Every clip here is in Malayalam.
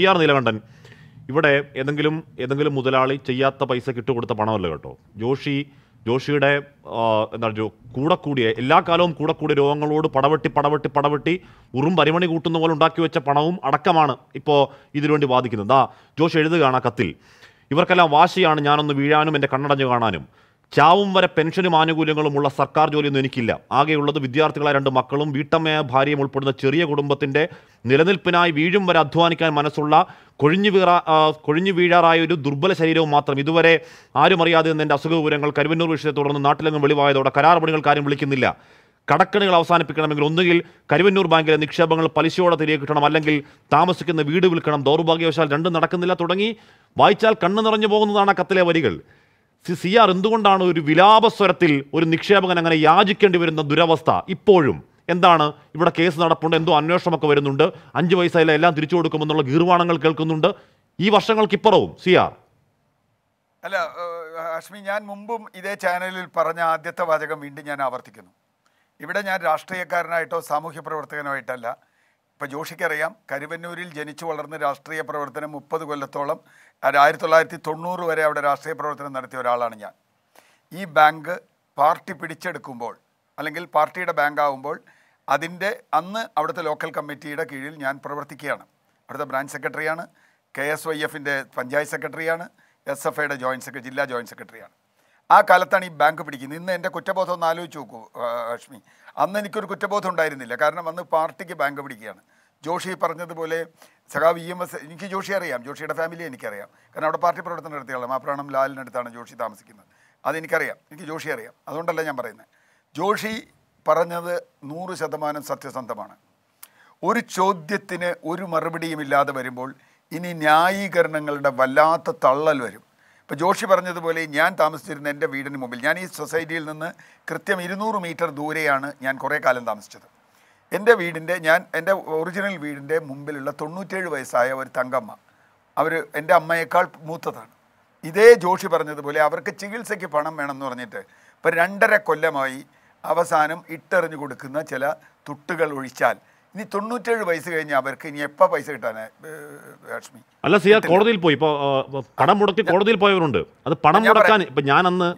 പി ആർ നീലകണ്ഠൻ ഇവിടെ ഏതെങ്കിലും ഏതെങ്കിലും മുതലാളി ചെയ്യാത്ത പൈസ കിട്ടുകൊടുത്ത പണമല്ല കേട്ടോ ജോഷി ജോഷിയുടെ എന്താ ജോ കൂടെ കൂടിയ എല്ലാ കാലവും കൂടെ കൂടിയ രോഗങ്ങളോട് പടവെട്ടി പടവെട്ടി പടവെട്ടി ഉറും പരിമണി കൂട്ടുന്ന പോലെ ഉണ്ടാക്കി വെച്ച പണവും അടക്കമാണ് ഇപ്പോൾ ഇതിനുവേണ്ടി ബാധിക്കുന്നത് ആ ജോഷി എഴുതുകയാണ് ആ കത്തിൽ ഇവർക്കെല്ലാം വാശിയാണ് ഞാനൊന്ന് വീഴാനും എൻ്റെ കണ്ണടഞ്ഞു കാണാനും ചാവും വരെ പെൻഷനും ആനുകൂല്യങ്ങളുമുള്ള സർക്കാർ ജോലിയൊന്നും എനിക്കില്ല ആകെയുള്ളത് വിദ്യാർത്ഥികളായ രണ്ട് മക്കളും വീട്ടമ്മയായ ഭാര്യയും ഉൾപ്പെടുന്ന ചെറിയ കുടുംബത്തിൻ്റെ നിലനിൽപ്പിനായി വീഴും വരെ അധ്വാനിക്കാൻ മനസ്സുള്ള കൊഴിഞ്ഞു വീറ കൊഴിഞ്ഞു വീഴാറായ ഒരു ദുർബല ശരീരവും മാത്രം ഇതുവരെ ആരും അറിയാതെ നിന്നതിൻ്റെ അസുഖ വിവരങ്ങൾ കരുവന്നൂർ വിഷയത്തെ തുടർന്ന് നാട്ടിലെങ്ങും വെളിവായതോടെ കരാർ പണികൾക്കാരും വിളിക്കുന്നില്ല കടക്കണികൾ അവസാനിപ്പിക്കണമെങ്കിൽ ഒന്നുകിൽ കരുവന്നൂർ ബാങ്കിലെ നിക്ഷേപങ്ങൾ പലിശയോടെ തിരികെ കിട്ടണം അല്ലെങ്കിൽ താമസിക്കുന്ന വീട് വിൽക്കണം ദൗർഭാഗ്യവശാൽ രണ്ടും നടക്കുന്നില്ല തുടങ്ങി വായിച്ചാൽ കണ്ണു നിറഞ്ഞു പോകുന്നതാണ് കത്തിലെ വരികൾ സി ആർ എന്തുകൊണ്ടാണ് ഒരു വിലാപസ്വരത്തിൽ ഒരു നിക്ഷേപകൻ അങ്ങനെ യാചിക്കേണ്ടി വരുന്ന ദുരവസ്ഥ ഇപ്പോഴും എന്താണ് ഇവിടെ കേസ് നടപ്പുണ്ട് എന്തോ അന്വേഷണമൊക്കെ വരുന്നുണ്ട് അഞ്ച് വയസ്സായാലും എല്ലാം തിരിച്ചു കൊടുക്കുമെന്നുള്ള ഗീർവാണങ്ങൾ കേൾക്കുന്നുണ്ട് ഈ വർഷങ്ങൾക്കിപ്പുറവും സി ആർ അല്ല അശ്മി ഞാൻ മുമ്പും ഇതേ ചാനലിൽ പറഞ്ഞ ആദ്യത്തെ വാചകം വീണ്ടും ഞാൻ ആവർത്തിക്കുന്നു ഇവിടെ ഞാൻ രാഷ്ട്രീയക്കാരനായിട്ടോ സാമൂഹ്യ പ്രവർത്തകനായിട്ടല്ല ഇപ്പോൾ ജോഷിക്കറിയാം കരുവന്നൂരിൽ ജനിച്ചു വളർന്ന് രാഷ്ട്രീയ പ്രവർത്തനം മുപ്പത് കൊല്ലത്തോളം ആയിരത്തി തൊള്ളായിരത്തി തൊണ്ണൂറ് വരെ അവിടെ രാഷ്ട്രീയ പ്രവർത്തനം നടത്തിയ ഒരാളാണ് ഞാൻ ഈ ബാങ്ക് പാർട്ടി പിടിച്ചെടുക്കുമ്പോൾ അല്ലെങ്കിൽ പാർട്ടിയുടെ ബാങ്ക് ആകുമ്പോൾ അതിൻ്റെ അന്ന് അവിടുത്തെ ലോക്കൽ കമ്മിറ്റിയുടെ കീഴിൽ ഞാൻ പ്രവർത്തിക്കുകയാണ് അവിടുത്തെ ബ്രാഞ്ച് സെക്രട്ടറിയാണ് കെ എസ് വൈ എഫിൻ്റെ പഞ്ചായത്ത് സെക്രട്ടറിയാണ് എസ് എഫ് ഐയുടെ ജോയിൻറ്റ് സെക്രട്ടറി ജില്ലാ ജോയിൻറ്റ് സെക്രട്ടറിയാണ് ആ കാലത്താണ് ഈ ബാങ്ക് പിടിക്കുന്നത് ഇന്ന് എൻ്റെ കുറ്റബോധം ഒന്ന് ആലോചിച്ച് നോക്കൂ ലക്ഷ്മി അന്ന് എനിക്കൊരു കുറ്റബോധം ഉണ്ടായിരുന്നില്ല കാരണം അന്ന് പാർട്ടിക്ക് ബാങ്ക് പിടിക്കുകയാണ് ജോഷി പറഞ്ഞതുപോലെ സഖാ വി എം എസ് എനിക്ക് ജോഷി അറിയാം ജോഷിയുടെ ഫാമിലി എനിക്കറിയാം കാരണം അവിടെ പാർട്ടി പ്രവർത്തനം നടത്തിയാണ് മാപ്രാണം ലാലിനടുത്താണ് ജോഷി താമസിക്കുന്നത് അതെനിക്കറിയാം എനിക്ക് ജോഷി അറിയാം അതുകൊണ്ടല്ല ഞാൻ പറയുന്നത് ജോഷി പറഞ്ഞത് നൂറ് ശതമാനം സത്യസന്ധമാണ് ഒരു ചോദ്യത്തിന് ഒരു മറുപടിയും ഇല്ലാതെ വരുമ്പോൾ ഇനി ന്യായീകരണങ്ങളുടെ വല്ലാത്ത തള്ളൽ വരും ഇപ്പോൾ ജോഷി പറഞ്ഞതുപോലെ ഞാൻ താമസിച്ചിരുന്ന എൻ്റെ വീടിന് മുമ്പിൽ ഞാൻ ഈ സൊസൈറ്റിയിൽ നിന്ന് കൃത്യം ഇരുന്നൂറ് മീറ്റർ ദൂരെയാണ് ഞാൻ കുറേ കാലം താമസിച്ചത് എൻ്റെ വീടിൻ്റെ ഞാൻ എൻ്റെ ഒറിജിനൽ വീടിൻ്റെ മുമ്പിലുള്ള തൊണ്ണൂറ്റേഴ് വയസ്സായ ഒരു തങ്കമ്മ അവർ എൻ്റെ അമ്മയേക്കാൾ മൂത്തതാണ് ഇതേ ജോഷി പറഞ്ഞതുപോലെ അവർക്ക് ചികിത്സയ്ക്ക് പണം വേണമെന്ന് പറഞ്ഞിട്ട് ഇപ്പം രണ്ടര കൊല്ലമായി അവസാനം ഇട്ടെറിഞ്ഞു കൊടുക്കുന്ന ചില തുട്ടുകൾ ഒഴിച്ചാൽ ഇനി തൊണ്ണൂറ്റേഴ് വയസ്സ് കഴിഞ്ഞ് അവർക്ക് ഇനി എപ്പോൾ പൈസ കിട്ടാനാ ലക്ഷ്മി അല്ല കോടതിയിൽ പോയി മുടക്കി പോയവരുണ്ട് അത് പണം മുടക്കാൻ ഇപ്പം ഞാൻ അന്ന്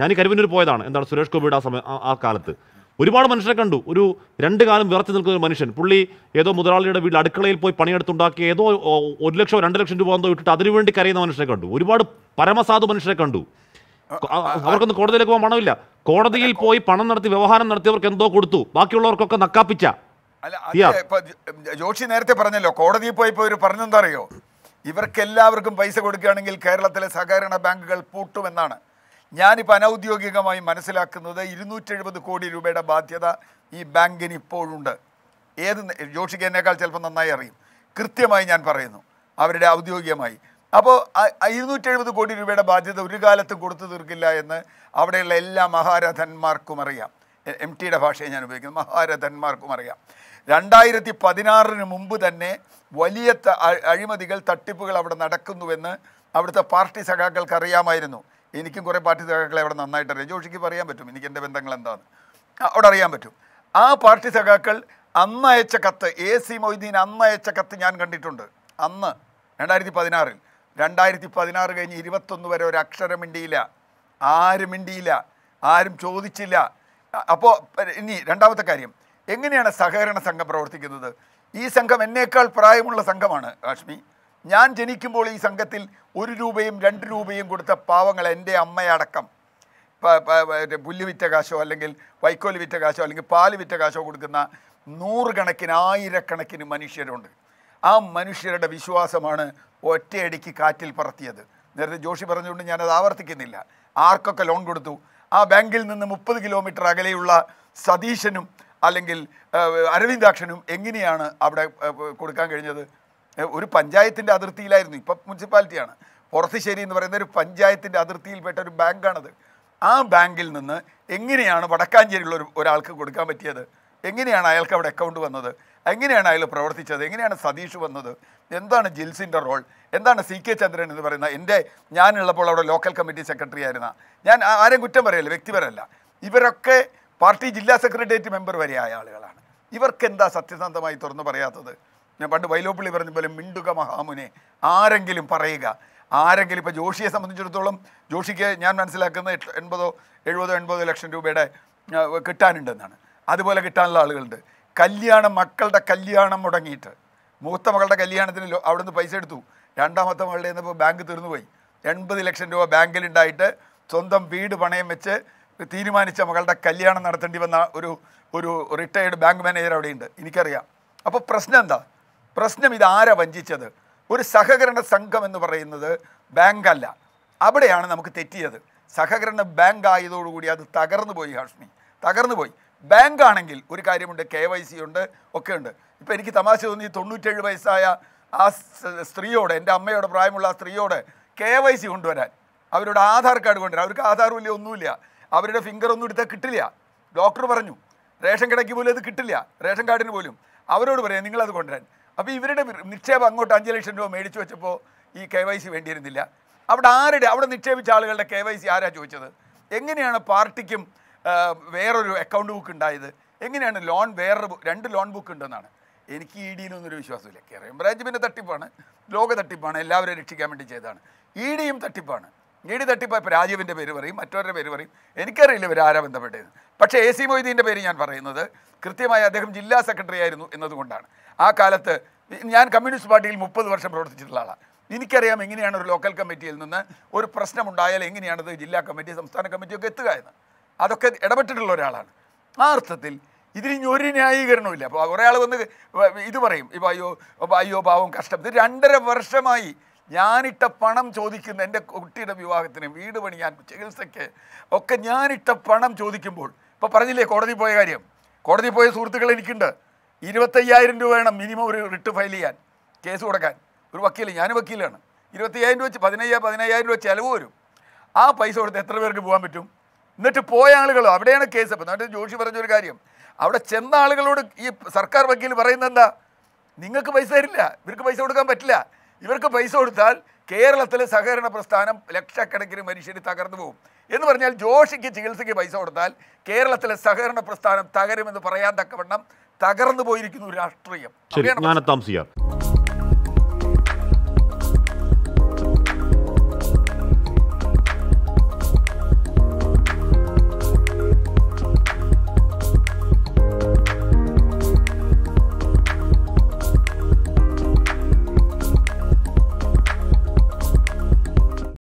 ഞാൻ കരുവന്നൂർ പോയതാണ് എന്താണ് സുരേഷ് ഗോപിയുടെ ആ സമയം ആ കാലത്ത് ഒരുപാട് മനുഷ്യരെ കണ്ടു ഒരു രണ്ട് കാലം വിറച്ചു നിൽക്കുന്ന ഒരു മനുഷ്യൻ പുള്ളി ഏതോ മുതലാളിയുടെ വീട്ടിൽ അടുക്കളയിൽ പോയി പണിയെടുത്തുണ്ടാക്കി ഏതോ ഒരു ലക്ഷം രണ്ട് ലക്ഷം രൂപ എന്തോ ഇട്ടിട്ട് അതിനുവേണ്ടി കരയുന്ന മനുഷ്യരെ കണ്ടു ഒരുപാട് പരമസാധു മനുഷ്യരെ കണ്ടു അവർക്കൊന്നും കോടതിയിലേക്ക് പോകാൻ പണമില്ല കോടതിയിൽ പോയി പണം നടത്തി വ്യവഹാരം നടത്തിയവർക്ക് എന്തോ കൊടുത്തു ബാക്കിയുള്ളവർക്കൊക്കെ നക്കാപ്പിച്ച ജോഷി നേരത്തെ പറഞ്ഞല്ലോ കോടതിയിൽ പോയി ഒരു പറഞ്ഞെന്താ അറിയോ ഇവർക്ക് എല്ലാവർക്കും പൈസ കൊടുക്കുകയാണെങ്കിൽ കേരളത്തിലെ സഹകരണ ബാങ്കുകൾ പൂട്ടുമെന്നാണ് ഞാനിപ്പോൾ അനൗദ്യോഗികമായി മനസ്സിലാക്കുന്നത് എഴുപത് കോടി രൂപയുടെ ബാധ്യത ഈ ബാങ്കിന് ഇപ്പോഴുണ്ട് ഏത് ജോഷിക്ക് എന്നേക്കാൾ ചിലപ്പോൾ നന്നായി അറിയും കൃത്യമായി ഞാൻ പറയുന്നു അവരുടെ ഔദ്യോഗികമായി അപ്പോൾ എഴുപത് കോടി രൂപയുടെ ബാധ്യത ഒരു കാലത്തും കൊടുത്തു തീർക്കില്ല എന്ന് അവിടെയുള്ള എല്ലാ മഹാരഥന്മാർക്കും അറിയാം എം ടിയുടെ ഭാഷയെ ഞാൻ ഉപയോഗിക്കുന്നു മഹാരഥന്മാർക്കും അറിയാം രണ്ടായിരത്തി പതിനാറിന് മുമ്പ് തന്നെ വലിയ അഴിമതികൾ തട്ടിപ്പുകൾ അവിടെ നടക്കുന്നുവെന്ന് അവിടുത്തെ പാർട്ടി സഖാക്കൾക്ക് അറിയാമായിരുന്നു എനിക്കും കുറേ പാർട്ടി സഖാക്കളെ അവിടെ നന്നായിട്ട് അറിയാം ജോഷിക്ക് പറയാൻ പറ്റും എനിക്ക് എൻ്റെ ബന്ധങ്ങൾ എന്താണ് അവിടെ അറിയാൻ പറ്റും ആ പാർട്ടി സഖാക്കൾ അന്ന് അയച്ച കത്ത് എ സി മൊയ്തീൻ അന്ന് അയച്ച കത്ത് ഞാൻ കണ്ടിട്ടുണ്ട് അന്ന് രണ്ടായിരത്തി പതിനാറിൽ രണ്ടായിരത്തി പതിനാറ് കഴിഞ്ഞ് ഇരുപത്തൊന്ന് വരെ ഒരു അക്ഷരം മിണ്ടിയില്ല ആരും മിണ്ടിയില്ല ആരും ചോദിച്ചില്ല അപ്പോൾ ഇനി രണ്ടാമത്തെ കാര്യം എങ്ങനെയാണ് സഹകരണ സംഘം പ്രവർത്തിക്കുന്നത് ഈ സംഘം എന്നേക്കാൾ പ്രായമുള്ള സംഘമാണ് കാശ്മീർ ഞാൻ ജനിക്കുമ്പോൾ ഈ സംഘത്തിൽ ഒരു രൂപയും രണ്ട് രൂപയും കൊടുത്ത പാവങ്ങൾ എൻ്റെ അമ്മയടക്കം പുല്ല് വിറ്റ കാശോ അല്ലെങ്കിൽ വൈക്കോൽ വിറ്റ കാശോ അല്ലെങ്കിൽ പാല് വിറ്റ കാശോ കൊടുക്കുന്ന നൂറുകണക്കിന് ആയിരക്കണക്കിന് മനുഷ്യരുണ്ട് ആ മനുഷ്യരുടെ വിശ്വാസമാണ് ഒറ്റയടിക്ക് കാറ്റിൽ പറത്തിയത് നേരത്തെ ജോഷി പറഞ്ഞുകൊണ്ട് ഞാനത് ആവർത്തിക്കുന്നില്ല ആർക്കൊക്കെ ലോൺ കൊടുത്തു ആ ബാങ്കിൽ നിന്ന് മുപ്പത് കിലോമീറ്റർ അകലെയുള്ള സതീശനും അല്ലെങ്കിൽ അരവിന്ദാക്ഷനും എങ്ങനെയാണ് അവിടെ കൊടുക്കാൻ കഴിഞ്ഞത് ഒരു പഞ്ചായത്തിൻ്റെ അതിർത്തിയിലായിരുന്നു ഇപ്പം മുനിസിപ്പാലിറ്റിയാണ് പുറത്തുശ്ശേരി എന്ന് പറയുന്ന ഒരു പഞ്ചായത്തിൻ്റെ അതിർത്തിയിൽപ്പെട്ട ഒരു ബാങ്കാണത് ആ ബാങ്കിൽ നിന്ന് എങ്ങനെയാണ് വടക്കാഞ്ചേരിയുള്ള ഒരു ഒരാൾക്ക് കൊടുക്കാൻ പറ്റിയത് എങ്ങനെയാണ് അയാൾക്ക് അവിടെ അക്കൗണ്ട് വന്നത് എങ്ങനെയാണ് അയാൾ പ്രവർത്തിച്ചത് എങ്ങനെയാണ് സതീഷ് വന്നത് എന്താണ് ജിൽസിൻ്റെ റോൾ എന്താണ് സി കെ ചന്ദ്രൻ എന്ന് പറയുന്ന എൻ്റെ ഞാനുള്ളപ്പോൾ അവിടെ ലോക്കൽ കമ്മിറ്റി സെക്രട്ടറി ആയിരുന്ന ഞാൻ ആരും കുറ്റം പറയല്ലേ വ്യക്തിപരമല്ല ഇവരൊക്കെ പാർട്ടി ജില്ലാ സെക്രട്ടേറിയറ്റ് മെമ്പർ വരെ ആയ ആളുകളാണ് ഇവർക്ക് എന്താ സത്യസന്ധമായി തുറന്നു പറയാത്തത് ഞാൻ പണ്ട് വൈലോപ്പിള്ളി പറഞ്ഞ പോലെ മിണ്ടുക മഹാമുനെ ആരെങ്കിലും പറയുക ആരെങ്കിലും ഇപ്പോൾ ജോഷിയെ സംബന്ധിച്ചിടത്തോളം ജോഷിക്ക് ഞാൻ മനസ്സിലാക്കുന്ന എൺപതോ എഴുപതോ എൺപതോ ലക്ഷം രൂപയുടെ കിട്ടാനുണ്ടെന്നാണ് അതുപോലെ കിട്ടാനുള്ള ആളുകളുണ്ട് കല്യാണം മക്കളുടെ കല്യാണം മുടങ്ങിയിട്ട് മൂത്ത മകളുടെ കല്യാണത്തിന് നിന്ന് പൈസ എടുത്തു രണ്ടാമത്തെ മകളുടെ ഇപ്പോൾ ബാങ്ക് തീർന്നുപോയി എൺപത് ലക്ഷം രൂപ ബാങ്കിലുണ്ടായിട്ട് സ്വന്തം വീട് പണയം വെച്ച് തീരുമാനിച്ച മകളുടെ കല്യാണം നടത്തേണ്ടി വന്ന ഒരു ഒരു റിട്ടയേർഡ് ബാങ്ക് മാനേജർ അവിടെയുണ്ട് എനിക്കറിയാം അപ്പോൾ പ്രശ്നം എന്താ പ്രശ്നം ഇതാര വഞ്ചിച്ചത് ഒരു സഹകരണ സംഘം എന്ന് പറയുന്നത് ബാങ്കല്ല അവിടെയാണ് നമുക്ക് തെറ്റിയത് സഹകരണ ബാങ്ക് ആയതോടുകൂടി അത് തകർന്നു പോയി ഹാഷ്മി തകർന്നു പോയി ബാങ്ക് ആണെങ്കിൽ ഒരു കാര്യമുണ്ട് കെ വൈ സി ഉണ്ട് ഒക്കെ ഉണ്ട് ഇപ്പോൾ എനിക്ക് തമാശ തോന്നി തൊണ്ണൂറ്റേഴ് വയസ്സായ ആ സ്ത്രീയോട് എൻ്റെ അമ്മയോട് പ്രായമുള്ള ആ സ്ത്രീയോട് കെ വൈ സി കൊണ്ടുവരാൻ അവരുടെ ആധാർ കാർഡ് കൊണ്ടുവരാൻ അവർക്ക് ആധാറും ഇല്ല ഒന്നുമില്ല അവരുടെ ഫിംഗർ ഒന്നും എടുത്താൽ കിട്ടില്ല ഡോക്ടർ പറഞ്ഞു റേഷൻ കടയ്ക്ക് പോലും അത് കിട്ടില്ല റേഷൻ കാർഡിന് പോലും അവരോട് പറയാം നിങ്ങളത് കൊണ്ടുവരാൻ അപ്പോൾ ഇവരുടെ നിക്ഷേപം അങ്ങോട്ട് അഞ്ച് ലക്ഷം രൂപ മേടിച്ചു വെച്ചപ്പോൾ ഈ കെ വൈ സി വേണ്ടിയിരുന്നില്ല അവിടെ ആരുടെ അവിടെ നിക്ഷേപിച്ച ആളുകളുടെ കെ വൈ സി ആരാ ചോദിച്ചത് എങ്ങനെയാണ് പാർട്ടിക്കും വേറൊരു അക്കൗണ്ട് ബുക്ക് ഉണ്ടായത് എങ്ങനെയാണ് ലോൺ വേറൊരു രണ്ട് ലോൺ ബുക്ക് ഉണ്ടെന്നാണ് എനിക്ക് ഇ ഡിയിലൊന്നും ഒരു വിശ്വാസമില്ല കേരളം ബ്രാഞ്ച് പിന്നെ തട്ടിപ്പാണ് ലോക തട്ടിപ്പാണ് എല്ലാവരെയും രക്ഷിക്കാൻ വേണ്ടി ചെയ്തതാണ് ഇ e ഡിയും തട്ടിപ്പാണ് ഗീഡി തട്ടിപ്പോൾ ഇപ്പോൾ രാജീവിൻ്റെ പേര് പറയും മറ്റവരുടെ പേര് പറയും എനിക്കറിയില്ല ഇവർ ആരാ ബന്ധപ്പെട്ടത് പക്ഷേ എ സി മൊയ്തീൻ്റെ പേര് ഞാൻ പറയുന്നത് കൃത്യമായി അദ്ദേഹം ജില്ലാ സെക്രട്ടറി ആയിരുന്നു എന്നതുകൊണ്ടാണ് ആ കാലത്ത് ഞാൻ കമ്മ്യൂണിസ്റ്റ് പാർട്ടിയിൽ മുപ്പത് വർഷം പ്രവർത്തിച്ചിട്ടുള്ള ആളാണ് എനിക്കറിയാം എങ്ങനെയാണ് ഒരു ലോക്കൽ കമ്മിറ്റിയിൽ നിന്ന് ഒരു പ്രശ്നമുണ്ടായാൽ എങ്ങനെയാണത് ജില്ലാ കമ്മിറ്റി സംസ്ഥാന കമ്മിറ്റിയൊക്കെ എത്തുക എന്ന് അതൊക്കെ ഇടപെട്ടിട്ടുള്ള ഒരാളാണ് ആ അർത്ഥത്തിൽ ഇതിന് ഒരു ന്യായീകരണമില്ല അപ്പോൾ ഒരാൾ വന്ന് ഇത് പറയും ഇപ്പോൾ അയ്യോ അയ്യോ പാവം കഷ്ടം ഇത് രണ്ടര വർഷമായി ഞാനിട്ട പണം ചോദിക്കുന്ന എൻ്റെ കുട്ടിയുടെ വിവാഹത്തിന് വീട് പണിയാൻ ചികിത്സയ്ക്ക് ഒക്കെ ഞാനിട്ട പണം ചോദിക്കുമ്പോൾ ഇപ്പോൾ പറഞ്ഞില്ലേ കോടതി പോയ കാര്യം കോടതി പോയ സുഹൃത്തുക്കൾ എനിക്കുണ്ട് ഇരുപത്തയ്യായിരം രൂപ വേണം മിനിമം ഒരു റിട്ട് ഫയൽ ചെയ്യാൻ കേസ് കൊടുക്കാൻ ഒരു വക്കീൽ ഞാൻ വക്കീലാണ് ഇരുപത്തയ്യായിരം രൂപ വെച്ച് പതിനയ്യായിരം പതിനയ്യായിരം രൂപ ചിലവ് വരും ആ പൈസ കൊടുത്ത് എത്ര പേർക്ക് പോകാൻ പറ്റും എന്നിട്ട് പോയ ആളുകളോ അവിടെയാണ് കേസ് അപ്പം എന്നിട്ട് ജോഷി പറഞ്ഞൊരു കാര്യം അവിടെ ചെന്ന ആളുകളോട് ഈ സർക്കാർ വക്കീൽ പറയുന്നത് എന്താ നിങ്ങൾക്ക് പൈസ തരില്ല ഇവർക്ക് പൈസ കൊടുക്കാൻ പറ്റില്ല ഇവർക്ക് പൈസ കൊടുത്താൽ കേരളത്തിലെ സഹകരണ പ്രസ്ഥാനം ലക്ഷക്കണക്കിന് മനുഷ്യർ തകർന്നു പോകും എന്ന് പറഞ്ഞാൽ ജോഷിക്ക് ചികിത്സയ്ക്ക് പൈസ കൊടുത്താൽ കേരളത്തിലെ സഹകരണ പ്രസ്ഥാനം തകരുമെന്ന് പറയാൻ തക്കവണ്ണം തകർന്നു പോയിരിക്കുന്നു രാഷ്ട്രീയം